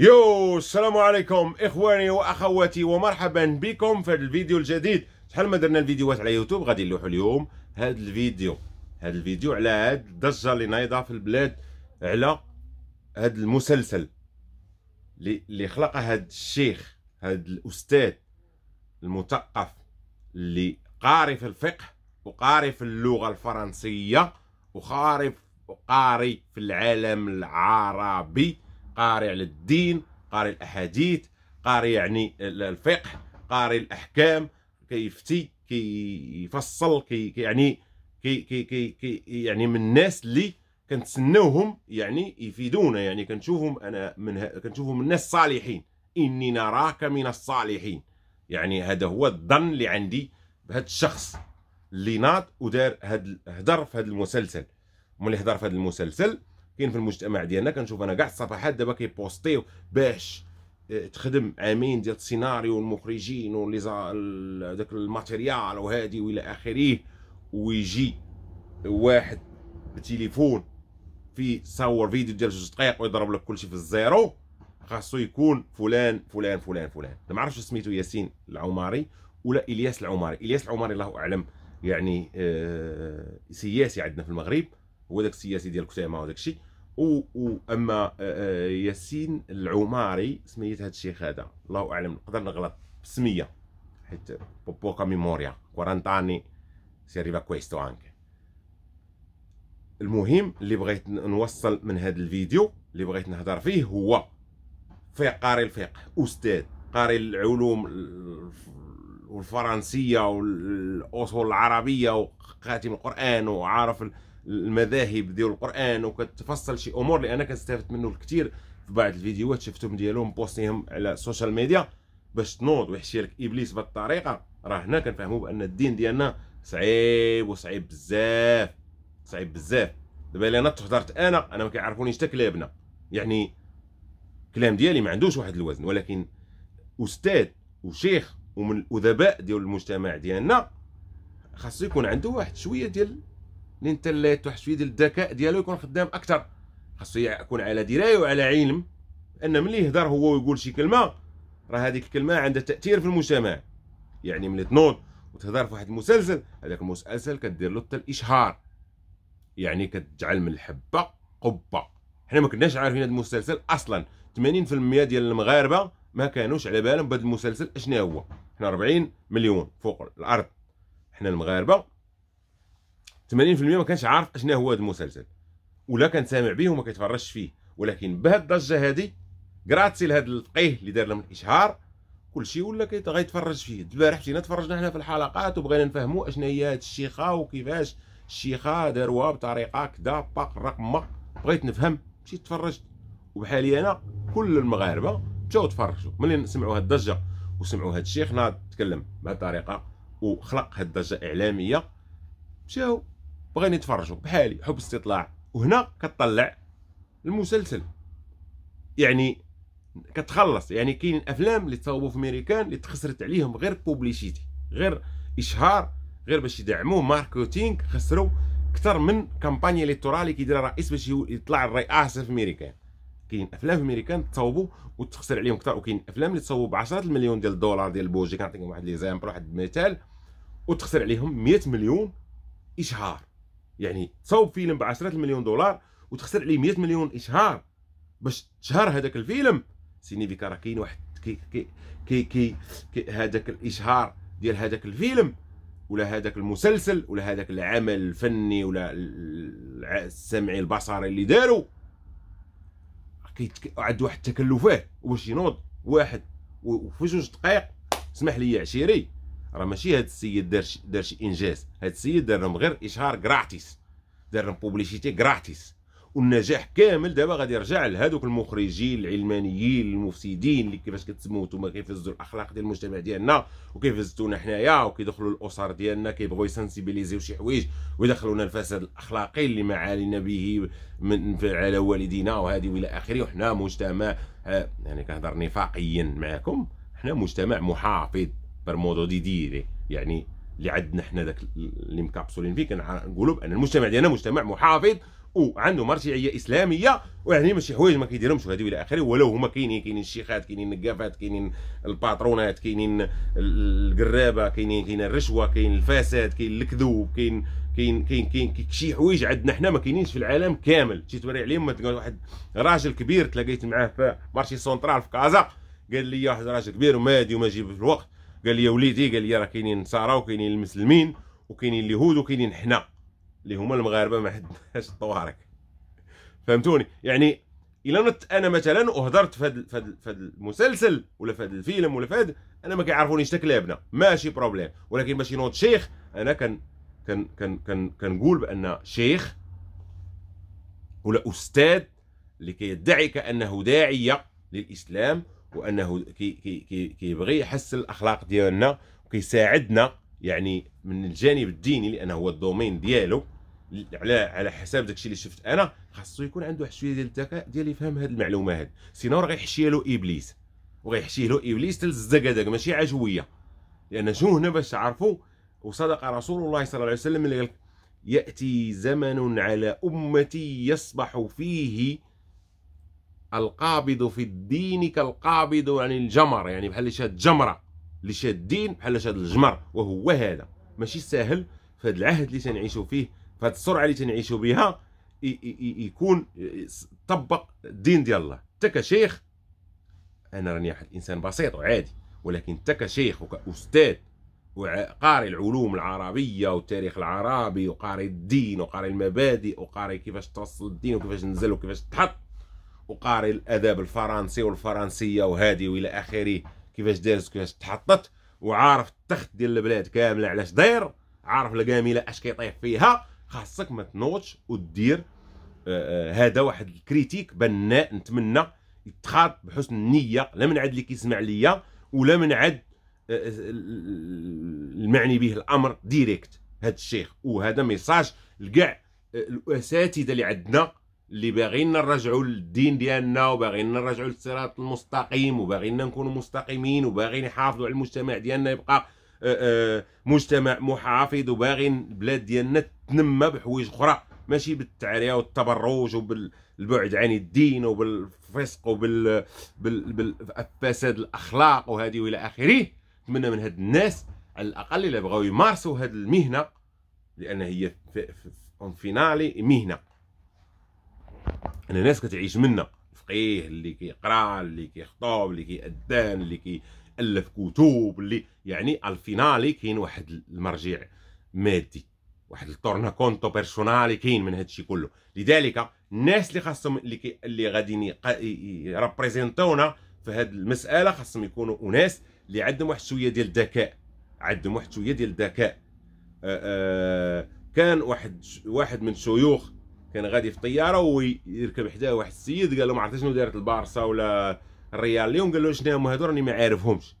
يو السلام عليكم اخواني واخواتي ومرحبا بكم في هذا الفيديو الجديد شحال ما درنا الفيديوهات على يوتيوب غادي نلوحوا اليوم هذا الفيديو هذا الفيديو على هاد الضجه اللي نايضه في البلاد على هذا المسلسل اللي اللي خلقه هذا الشيخ هذا الاستاذ المثقف اللي قاري في الفقه وقاري في اللغه الفرنسيه وقاري وقاري في العالم العربي قارئ للدين قارئ الاحاديث قارئ يعني الفقه قارئ الاحكام كيفتي كيفصل كي يعني كي كي كي, يعني من الناس اللي كنتسناوهم يعني يفيدونا يعني كنشوفهم انا من كنشوفهم من الناس الصالحين اني نراك من الصالحين يعني هذا هو الظن اللي عندي بهذا الشخص اللي ناض ودار هاد هضر في هذا المسلسل ملي هضر في هذا المسلسل كاين في المجتمع ديالنا كنشوف انا كاع الصفحات دابا كيبوستيو باش آه، تخدم عامين ديال السيناريو والمخرجين ولي داك الماتيريال وهادي والى اخره ويجي واحد بتليفون في صور فيديو ديال جوج دقائق ويضرب لك كلشي في الزيرو خاصو يكون فلان فلان فلان فلان ما عرفتش سميتو ياسين العماري ولا الياس العماري الياس العماري الله اعلم يعني آه سياسي عندنا في المغرب هو داك السياسي ديال كتامه وداك الشيء واما آه، آه، ياسين العماري سميت هذا الشيخ هذا الله اعلم نقدر نغلط بسميه حيت بوكا ميموريا 40 anni si arriva questo المهم اللي بغيت نوصل من هذا الفيديو اللي بغيت نهضر فيه هو في قاري الفقه استاذ قاري العلوم والفرنسيه والاصول العربيه وخاتم القران وعارف المذاهب ديال القران وكتفصل شي امور لان كنستافد منه الكثير في بعض الفيديوهات شفتهم ديالهم بوستيهم على السوشيال ميديا باش تنوض ويحشي لك ابليس بهذه الطريقه راه هنا كنفهموا بان الدين ديالنا صعيب وصعيب بزاف صعيب بزاف دابا الا انا تهضرت انا انا ما كيعرفونيش حتى كلابنا يعني الكلام ديالي ما عندوش واحد الوزن ولكن استاذ وشيخ ومن الادباء ديال المجتمع ديالنا خاصو يكون عنده واحد شويه ديال الانترنت ديال الذكاء ديالو يكون خدام اكثر خاصو يكون على درايه وعلى علم ان ملي يهضر هو ويقول شي كلمه راه هذيك الكلمه عندها تاثير في المجتمع يعني ملي تنوض وتهضر في واحد المسلسل هذاك المسلسل كدير له حتى الاشهار يعني كتجعل من الحبه قبه حنا ما كناش عارفين هذا المسلسل اصلا 80% ديال المغاربه ما كانوش على بالهم بهذا المسلسل اشنا هو حنا 40 مليون فوق الارض حنا المغاربه 80% ما كانش عارف اشنا هو هذا المسلسل ولا كان سامع به وما كيتفرجش فيه ولكن بهاد الضجه هذه غراتسي لهذا الفقيه اللي دار لهم الاشهار كلشي ولا كيتفرج فيه البارح مشينا تفرجنا حنا في الحلقات وبغينا نفهموا اشنا هي هاد الشيخه وكيفاش الشيخه داروها بطريقه كدا باق رقم بغيت نفهم مشيت تفرجت وبحالي انا كل المغاربه مشاو تفرجوا ملي سمعوا هاد الضجه وسمعوا هاد الشيخ ناض تكلم بهاد الطريقه وخلق هاد الضجه اعلاميه مشاو بغيت يتفرجوا بحالي حب استطلاع وهنا كتطلع المسلسل يعني كتخلص يعني كاين افلام اللي تصاوبوا في امريكان اللي تخسرت عليهم غير بوبليشيتي غير اشهار غير باش يدعموه ماركتينغ خسروا اكثر من كامبانيا اليترالي كيدير الرئيس باش يطلع الرئاسه في امريكان كاين افلام في امريكان تصاوبوا وتخسر عليهم اكثر وكاين افلام اللي تصاوبوا بعشرات المليون ديال الدولار ديال البوجي كنعطيكم واحد ليزامبل واحد المثال وتخسر عليهم 100 مليون اشهار يعني تصاوب فيلم بعشرات المليون دولار وتخسر عليه 100 مليون اشهار باش تشهر هذاك الفيلم سينيفيكا راه كاين واحد كي كي كي, كي, كي هذاك الاشهار ديال هذاك الفيلم ولا هذاك المسلسل ولا هذاك العمل الفني ولا السمعي البصري اللي داروا عنده واحد التكلفات واش ينوض واحد وفي جوج دقائق اسمح لي عشيري راه ماشي هاد السيد دار دار شي انجاز هاد السيد دار لهم غير اشهار غراتيس دار لهم بوبليسيتي غراتيس والنجاح كامل دابا غادي يرجع لهذوك المخرجين العلمانيين المفسدين اللي كيفاش كتسموا نتوما كيفزوا الاخلاق ديال المجتمع ديالنا وكيفزتونا حنايا وكيدخلوا الاسر ديالنا كيبغوا يسنسيبيليزيو شي حوايج ويدخلونا الفساد الاخلاقي اللي ما عالينا به من على والدينا وهذه والى اخره وحنا مجتمع آه، يعني كنهضر نفاقيا معكم حنا مجتمع محافظ per مودو دي ديري يعني اللي عندنا حنا ذاك اللي مكابسولين فيه كنقولوا بان المجتمع ديالنا مجتمع محافظ وعنده مرجعيه اسلاميه ويعني ماشي حوايج ما كيديرهمش وهذه الى اخره ولو هما كاينين كاينين الشيخات كاينين النقافات كاينين الباترونات كاينين القرابه كاينين كاين الرشوه كاين الفساد كاين الكذوب كاين كاين كاين كاين شي حوايج عندنا حنا ما كاينينش في العالم كامل تجي توري عليهم ما تلقى واحد راجل كبير تلاقيت معاه في مارشي سونترال في كازا قال لي واحد راجل كبير ومادي وما جيب في الوقت قال لي يا وليدي قال لي راه كاينين النصارى وكاينين المسلمين وكاينين اليهود وكاينين حنا اللي هما المغاربه ما عندناش الطوارق فهمتوني يعني الا نت انا مثلا وهضرت في هذا في هذا المسلسل ولا في هذا الفيلم ولا في هذا انا ما كيعرفونيش كلابنا ماشي بروبليم ولكن باش ينوض شيخ انا كان كان كان كان كنقول بان شيخ ولا استاذ اللي كيدعي كانه داعيه للاسلام وانه كي كي كي كيبغي يحسن الاخلاق ديالنا وكيساعدنا يعني من الجانب الديني لانه هو الدومين ديالو على على حساب داكشي اللي شفت انا خاصو يكون عنده واحد شويه ديال الذكاء ديال يفهم هذه المعلومه هذه سينو راه له ابليس وغيحشيه له ابليس تل هذاك ماشي عجويه لان شنو هنا باش تعرفوا وصدق رسول الله صلى الله عليه وسلم اللي قال ياتي زمن على امتي يصبح فيه القابض في الدين كالقابض عن الجمر يعني بحال اللي شاد جمره اللي شاد الدين بحال اللي شاد الجمر وهو هذا ماشي ساهل في هذا العهد اللي تنعيشوا فيه في هذه السرعه اللي تنعيشوا بها يكون طبق الدين ديال الله حتى كشيخ انا راني واحد الانسان بسيط وعادي ولكن حتى كشيخ وكاستاذ وقاري العلوم العربيه والتاريخ العربي وقاري الدين وقاري المبادئ وقاري كيفاش توصل الدين وكيفاش نزل وكيفاش تحط وقاري الاداب الفرنسي والفرنسيه وهادي والى اخره كيفاش دارت كيفاش تحطت وعارف التخت ديال البلاد كامله علاش داير عارف القامله اش كيطيح فيها خاصك ما تنوضش ودير آه، آه، هذا واحد الكريتيك بناء نتمنى يتخاط بحسن النيه لا من عند اللي كيسمع ليا ولا من عند آه، المعني به الامر ديريكت هذا الشيخ وهذا ميساج لكاع الاساتذه اللي عندنا اللي باغينا نرجعوا للدين ديالنا وباغينا نرجعوا للصراط المستقيم وباغينا نكونوا مستقيمين وباغين يحافظوا على المجتمع ديالنا يبقى مجتمع محافظ وباغي البلاد ديالنا تنمى بحوايج اخرى ماشي بالتعريه والتبرج وبالبعد عن الدين وبالفسق وبال بالفساد الاخلاق وهذه والى اخره نتمنى من هاد الناس على الاقل الا بغاو يمارسوا هاد المهنه لان هي في فينالي مهنه ان الناس كتعيش منا الفقيه اللي كيقرا اللي كيخطب اللي كيادان اللي كيألف كتب اللي يعني الفينالي كاين واحد المرجع مادي واحد التورنا كونتو بيرسونالي كاين من هادشي كله لذلك الناس اللي خاصهم اللي اللي غادي يريبريزونتونا في هاد المساله خاصهم يكونوا اناس اللي عندهم واحد شويه ديال الذكاء عندهم واحد شويه ديال الذكاء كان واحد واحد من شيوخ كان غادي في طياره ويركب حداه واحد السيد قال له ما عرفت شنو دارت البارسا ولا الريال اليوم قال له شنو هما هادو راني ما عارفهمش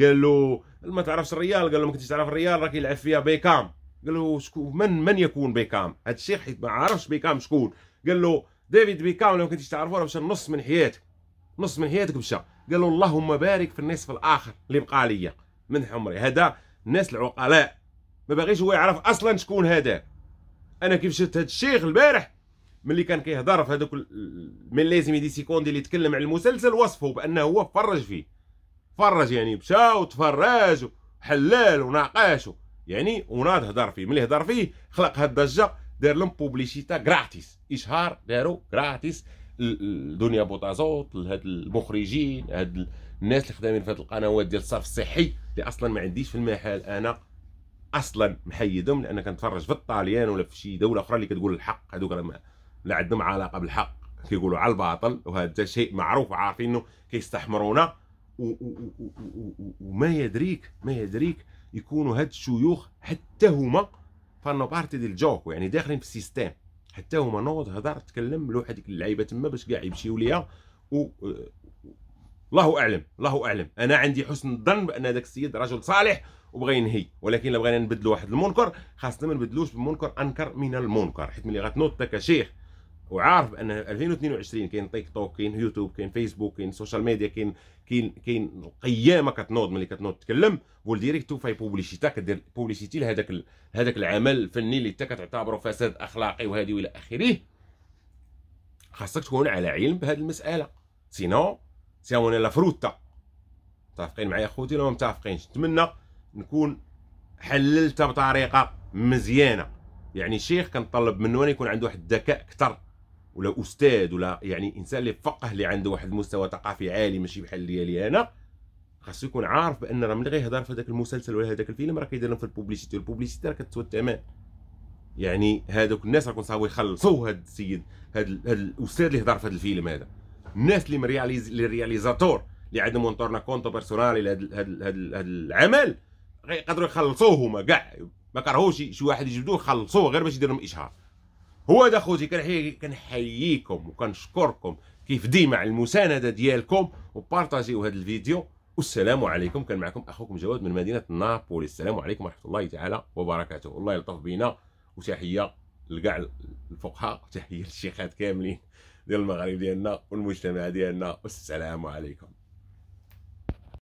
قال له ما تعرفش الريال قال له ما كنتش تعرف الريال راه كيلعب فيها بيكام قال له شكون من من يكون بيكام هذا الشيء حيت ما عرفش بيكام شكون قال له ديفيد بيكام لو كنتش تعرفه راه مشى نص من حياتك نص من حياتك مشى قال له اللهم بارك في النصف الاخر اللي بقى ليا من عمري هذا الناس العقلاء ما باغيش هو يعرف اصلا شكون هذا انا كيف شفت هذا الشيخ البارح ملي كان كيهضر في هذوك لازم يدي سيكوندي اللي يتكلم على المسلسل وصفه بانه هو فرج فيه فرج يعني مشى وتفرج وحلال وناقاش يعني وناض هضر فيه ملي هضر فيه خلق هاد الضجه دار لهم بوبليشيتا غراتيس اشهار داروا غراتيس لدنيا بوطازوط لهاد المخرجين هاد الناس اللي خدامين في هاد القنوات ديال الصرف الصحي اللي اصلا ما عنديش في المحل انا اصلا محيدهم لان كنتفرج في الطاليان ولا في شي دوله اخرى اللي كتقول الحق هذوك راه لا عندهم علاقه بالحق كيقولوا على الباطل وهذا شيء معروف وعارفين انه كيستحمرونا وما يدريك ما يدريك يكونوا هاد الشيوخ حتى هما فانو بارتي ديال الجوك يعني داخلين في السيستيم حتى هما نوض هضر تكلم لوحه ديك اللعيبه تما باش كاع يمشيو ليها و الله اعلم الله اعلم انا عندي حسن الظن بان هذاك السيد رجل صالح وبغى ينهي ولكن الا بغينا نبدلوا واحد المنكر خاصنا ما نبدلوش بمنكر انكر من المنكر حيت ملي غتنوض انت كشيخ وعارف بان 2022 كاين تيك توك كاين يوتيوب كاين فيسبوك كاين سوشيال ميديا كاين كاين كاين القيامه كتنوض ملي كتنوض تتكلم بول تو فاي بوبليسيتا كدير بوبليسيتي لهذاك هذاك العمل الفني اللي انت كتعتبره فساد اخلاقي وهذه والى اخره خاصك تكون على علم بهذه المساله سينو سيون لا فروتا متفقين معايا خوتي لو متفقينش نتمنى نكون حللتها بطريقه مزيانه يعني شيخ كنطلب منه يكون عنده واحد الذكاء اكثر ولا استاذ ولا يعني انسان اللي فقه اللي عنده واحد المستوى ثقافي عالي ماشي بحال ديالي انا خاصو يكون عارف بان راه ملي غيهضر في هذاك المسلسل ولا هذاك الفيلم راه كيدير لهم في البوبليسيتي والبوبليسيتي راه كتسوى الثمن يعني هذوك الناس راه كنصاوبوا يخلصوا هذا السيد هذا الاستاذ اللي هضر في هذا الفيلم هذا الناس اللي مرياليز اللي رياليزاتور اللي عندهم تورنا كونتو بيرسونالي لهذا العمل غيقدروا يخلصوه هما كاع ما كرهوش شي واحد يجبدوه يخلصوه غير باش يدير لهم اشهار هو هذا خوتي كنحييكم وكنشكركم كيف ديما على المسانده ديالكم وبارطاجيو هذا الفيديو والسلام عليكم كان معكم اخوكم جواد من مدينه نابولي السلام عليكم ورحمه الله تعالى وبركاته الله يلطف بينا وتحيه لكاع الفقهاء وتحيه للشيخات كاملين ديال المغرب ديالنا والمجتمع ديالنا والسلام عليكم